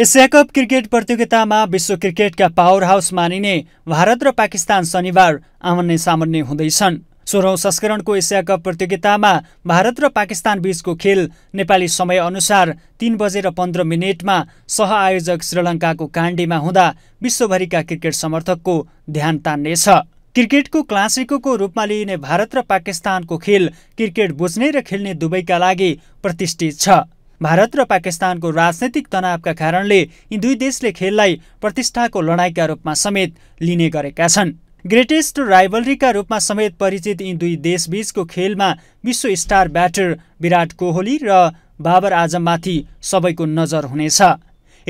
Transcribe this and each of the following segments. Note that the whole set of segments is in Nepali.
एसिया कप क्रिकेट प्रतियोगितामा विश्व क्रिकेटका पावर हाउस मानिने भारत र पाकिस्तान शनिबार आमन्ने सामान्य हुँदैछन् सोह्रौँ संस्करणको एसिया कप प्रतियोगितामा भारत र पाकिस्तान बीचको खेल नेपाली समयअनुसार तीन बजेर पन्ध्र मिनटमा सहआयोजक श्रीलङ्काको काण्डीमा हुँदा विश्वभरिका क्रिकेट समर्थकको ध्यान तान्नेछ क्रिकेटको क्लासिकोको रूपमा लिइने भारत र पाकिस्तानको खेल क्रिकेट बुझ्ने र खेल्ने दुवैका लागि प्रतिष्ठित छ भारत र पाकिस्तानको राजनैतिक तनावका कारणले यी दुई देशले खेललाई प्रतिष्ठाको लडाइँका रूपमा समेत लिने गरेका छन् ग्रेटेस्ट राइभलरीका रूपमा समेत परिचित यी दुई देशबीचको खेलमा विश्व स्टार ब्याटर विराट कोहली र बाबर आजममाथि सबैको नजर हुनेछ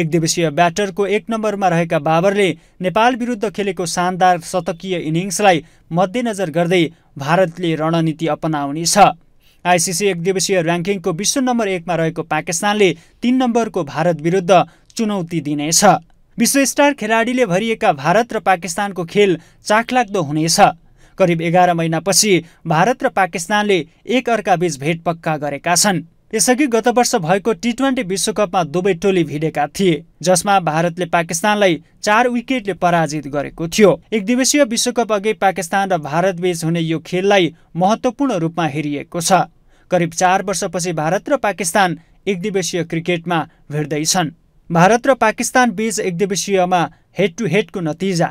एक दिवसीय ब्याटरको एक नम्बरमा रहेका बाबरले नेपाल विरुद्ध खेलेको शानदार शतकीय इनिङ्सलाई मध्यनजर गर्दै भारतले रणनीति अपनाउनेछ आइसिसी एकदिवसीय र्याङ्किङको विश्व नम्बर एकमा रहेको पाकिस्तानले तीन नम्बरको भारत विरुद्ध चुनौती दिनेछ विश्व स्टार खेलाडीले भरिएका भारत र पाकिस्तानको खेल चाखलाग्दो हुनेछ करिब एघार महिनापछि भारत र पाकिस्तानले एक अर्काबीच भेट पक्का गरेका छन् यसअघि गत वर्ष भएको टी ट्वेन्टी विश्वकपमा दुवै टोली भिडेका थिए जसमा भारतले पाकिस्तानलाई चार विकेटले पराजित गरेको थियो एक दिवसीय विश्वकप अघि पाकिस्तान र भारतबीच हुने यो खेललाई महत्त्वपूर्ण रूपमा हेरिएको छ करिब चार वर्षपछि भारत र पाकिस्तान एक दिवसीय क्रिकेटमा भिड्दैछन् भारत र पाकिस्तान बीच एक दिवसीयमा हेड टु हेडको नतिजा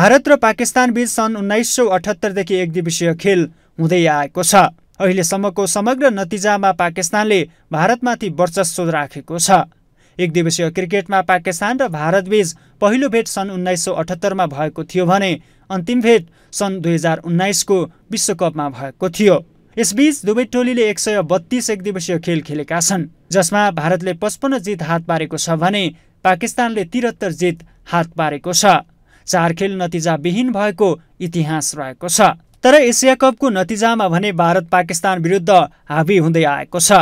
भारत र पाकिस्तान बीच सन् उन्नाइस सौ अठहत्तरदेखि एक दिवसीय खेल हुँदै आएको छ अहिलेसम्मको समग्र नतिजामा पाकिस्तानले भारतमाथि वर्चस्व राखेको छ एक दिवसीय क्रिकेटमा पाकिस्तान र भारतबीच पहिलो भेट सन् उन्नाइस सौ अठहत्तरमा भएको थियो भने अन्तिम भेट सन् दुई हजार उन्नाइसको विश्वकपमा भएको थियो यसबीच दुवै टोलीले एक सय बत्तीस एक दिवसीय खेल खेलेका छन् जसमा भारतले पचपन्न जित हात पारेको छ भने पाकिस्तानले त्रिहत्तर जित हात पारेको छ चार खेल नतिजाविहीन भएको इतिहास रहेको छ तर एसिया कपको नतिजामा भने भारत पाकिस्तान विरुद्ध हावी हुँदै आएको छ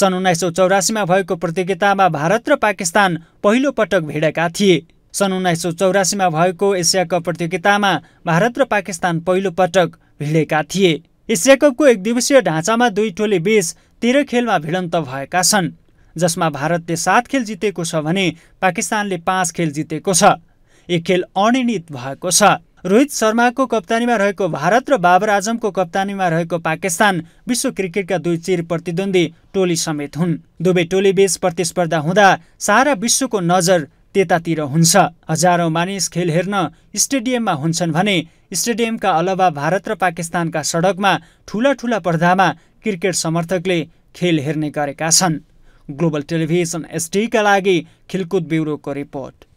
सन् उन्नाइस सौ चौरासीमा भएको प्रतियोगितामा भारत र पाकिस्तान पहिलो पटक भिडेका थिए सन् उन्नाइस सौ चौरासीमा भएको एसिया कप प्रतियोगितामा भारत र पाकिस्तान पहिलो पटक भिडेका थिए एसिया कपको एक दिवसीय ढाँचामा दुई टोली बीच तेह्र खेलमा भिडन्त भएका छन् जसमा भारतले सात खेल जितेको छ भने पाकिस्तानले पाँच खेल जितेको छ एक खेल अनिर्णित भएको छ रोहित शर्माको कप्तानीमा रहेको भारत र बाबर आजमको कप्तानीमा रहेको पाकिस्तान विश्व क्रिकेटका दुई चिर प्रतिद्वन्दी टोली समेत हुन् दुवै टोलीबीच प्रतिस्पर्धा हुँदा सारा विश्वको नजर त्यतातिर हुन्छ हजारौँ मानिस खेल हेर्न स्टेडियममा हुन्छन् भने स्टेडियमका अलावा भारत र पाकिस्तानका सडकमा ठुला ठुला पर्दामा क्रिकेट समर्थकले खेल हेर्ने गरेका छन् ग्लोबल टेलिभिजन एसटीका लागि खेलकुद ब्युरोको रिपोर्ट